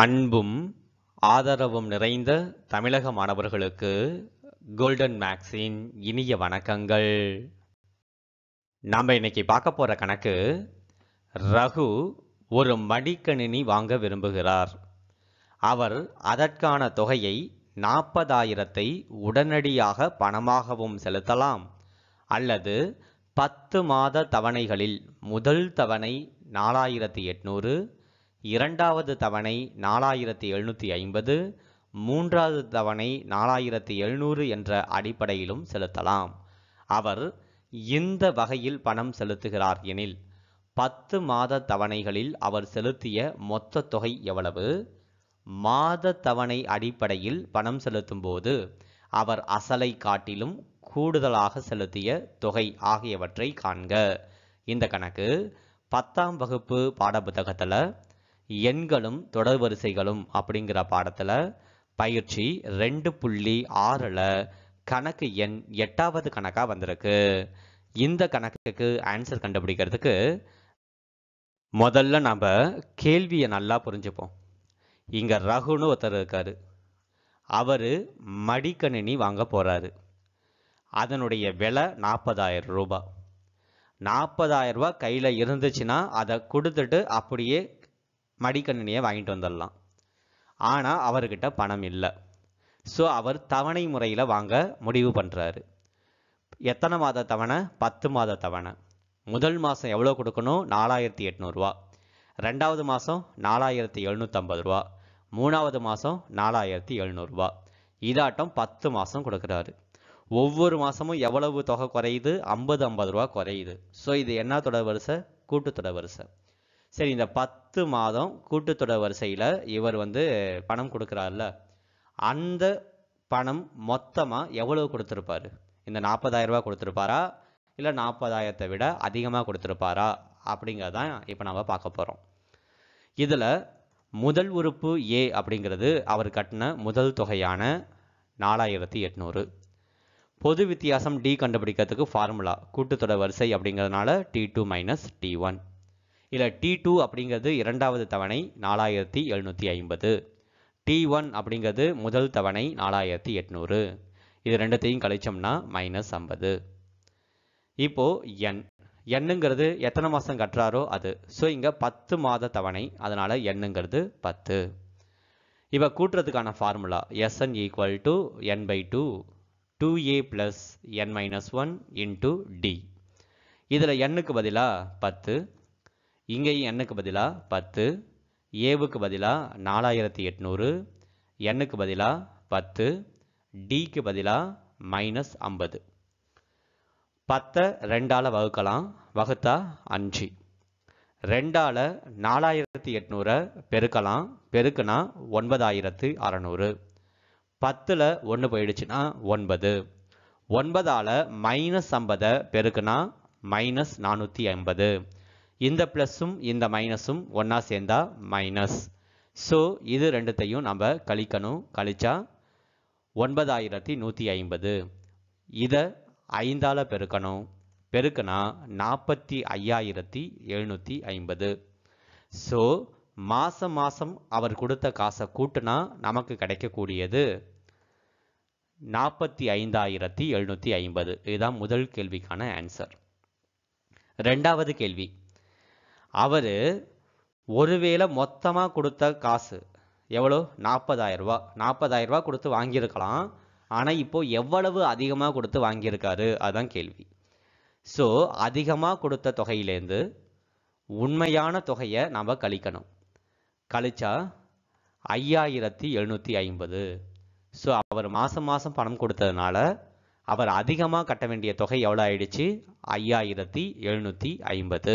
அன்பும் ஆதரவும் நிறைந்த தமிழக மாணவர்களுக்கு கோல்டன் மேக்ஸின் இனிய வணக்கங்கள் நாம் இன்னைக்கு பார்க்க போகிற கணக்கு ரகு ஒரு மடிக்கணினி வாங்க விரும்புகிறார் அவர் அதற்கான தொகையை நாற்பதாயிரத்தை உடனடியாக பணமாகவும் செலுத்தலாம் அல்லது பத்து மாத தவணைகளில் முதல் தவணை நாலாயிரத்தி எட்நூறு இரண்டாவது தவணை நாலாயிரத்தி எழுநூற்றி ஐம்பது மூன்றாவது தவணை நாலாயிரத்தி எழுநூறு என்ற அடிப்படையிலும் செலுத்தலாம் அவர் இந்த வகையில் பணம் செலுத்துகிறார் எனில் பத்து மாத தவணைகளில் அவர் செலுத்திய மொத்த தொகை எவ்வளவு மாத தவணை அடிப்படையில் பணம் செலுத்தும்போது அவர் அசலை காட்டிலும் கூடுதலாக செலுத்திய தொகை ஆகியவற்றை காண்க இந்த கணக்கு பத்தாம் வகுப்பு பாடப்புத்தகத்தில் எண்களும் தொடர்வரிசைகளும் அப்படிங்கிற பாடத்தில் பயிற்சி ரெண்டு புள்ளி ஆறில் கணக்கு எண் எட்டாவது கணக்காக வந்திருக்கு இந்த கணக்குக்கு ஆன்சர் கண்டுபிடிக்கிறதுக்கு முதல்ல நம்ம கேள்வியை நல்லா புரிஞ்சுப்போம் இங்கே ரகுன்னு ஒருத்தர் இருக்கார் அவர் மடிக்கணினி வாங்க போகிறாரு அதனுடைய விலை நாற்பதாயிரம் ரூபாய் நாற்பதாயிரம் ரூபாய் கையில் இருந்துச்சுன்னா அதை கொடுத்துட்டு அப்படியே மடிக்கணினியை வாங்கிட்டு வந்துடலாம் ஆனால் அவர்கிட்ட பணம் இல்லை ஸோ அவர் தவணை முறையில் வாங்க முடிவு பண்ணுறாரு எத்தனை மாத தவணை பத்து மாத தவணை முதல் மாதம் எவ்வளோ கொடுக்கணும் நாலாயிரத்தி எட்நூறுரூவா ரெண்டாவது மாதம் நாலாயிரத்தி எழுநூற்றம்பது ரூபா மூணாவது மாதம் நாலாயிரத்தி எழுநூறுபா இதாட்டம் பத்து மாதம் கொடுக்குறாரு ஒவ்வொரு மாதமும் எவ்வளவு தொகை குறையுது ஐம்பது ஐம்பது ரூபா குறையுது ஸோ இது என்னத்தோட வரிசை கூட்டுத்தொடர் வரிசை சரி இந்த பத்து மாதம் கூட்டுத்தொடர் வரிசையில் இவர் வந்து பணம் கொடுக்குறாருல்ல அந்த பணம் மொத்தமாக எவ்வளவு கொடுத்துருப்பாரு இந்த நாற்பதாயிரரூபா கொடுத்துருப்பாரா இல்லை நாற்பதாயிரத்தை விட அதிகமாக கொடுத்துருப்பாரா அப்படிங்கிறதான் இப்போ நம்ம பார்க்க போகிறோம் இதில் முதல் உறுப்பு ஏ அப்படிங்கிறது அவர் கட்டின முதல் தொகையான நாலாயிரத்தி எட்நூறு பொது வித்தியாசம் டி கண்டுபிடிக்கிறதுக்கு ஃபார்முலா கூட்டுத்தொடர் வரிசை அப்படிங்கிறதுனால T two minus T one இல்லை டி டூ அப்படிங்கிறது இரண்டாவது தவணை நாலாயிரத்தி எழுநூற்றி ஐம்பது டி ஒன் அப்படிங்கிறது முதல் தவணை நாலாயிரத்தி எட்நூறு இது ரெண்டுத்தையும் கழிச்சோம்னா மைனஸ் ஐம்பது இப்போது என் எண்ணுங்கிறது எத்தனை மாதம் கட்டுறாரோ அது ஸோ இங்கே பத்து மாத தவணை அதனால் எண்ணுங்கிறது பத்து இப்போ கூட்டுறதுக்கான formula S N equal to N by two two A plus N minus one into T இதில் எண்ணுக்கு பதிலாக பத்து இங்கேயும் என்னுக்கு பதிலாக பத்து ஏவுக்கு பதிலாக நாலாயிரத்தி எட்நூறு எண்ணுக்கு பதிலாக பத்து டிக்கு பதிலாக மைனஸ் ஐம்பது பத்தை ரெண்டால் வகுக்கலாம் வகுத்தா அஞ்சு ரெண்டால் நாலாயிரத்தி எட்நூறை பெருக்கலாம் பெருக்குனா ஒன்பதாயிரத்து அறநூறு பத்தில் ஒன்று போயிடுச்சுன்னா ஒன்பது ஒன்பதால் மைனஸ் ஐம்பதை பெருக்குனா மைனஸ் நானூற்றி ஐம்பது இந்த ப்ளஸ்ஸும் இந்த மைனஸும் ஒன்றா சேர்ந்தா மைனஸ் ஸோ இது ரெண்டுத்தையும் நம்ம கழிக்கணும் கழிச்சா ஒன்பதாயிரத்தி நூற்றி ஐம்பது இதை ஐந்தால் பெருக்கணும் பெருக்குனா நாற்பத்தி ஐயாயிரத்தி எழுநூற்றி ஐம்பது ஸோ மாதம் மாதம் அவர் கொடுத்த காசை கூட்டுனா நமக்கு கிடைக்கக்கூடியது நாற்பத்தி ஐந்தாயிரத்தி எழுநூற்றி ஐம்பது இதுதான் முதல் கேள்விக்கான ஆன்சர் ரெண்டாவது கேள்வி அவர் ஒருவேளை மொத்தமாக கொடுத்த காசு எவ்வளோ நாற்பதாயிரரூபா நாற்பதாயிரரூபா கொடுத்து வாங்கியிருக்கலாம் ஆனால் இப்போது எவ்வளவு அதிகமாக கொடுத்து வாங்கியிருக்காரு அதுதான் கேள்வி ஸோ அதிகமாக கொடுத்த தொகையிலேருந்து உண்மையான தொகையை நாம் கழிக்கணும் கழிச்சா ஐயாயிரத்தி எழுநூற்றி ஐம்பது ஸோ அவர் மாதம் மாதம் பணம் கொடுத்ததுனால அவர் அதிகமாக கட்ட வேண்டிய தொகை எவ்வளோ ஆயிடுச்சு ஐயாயிரத்தி எழுநூற்றி ஐம்பது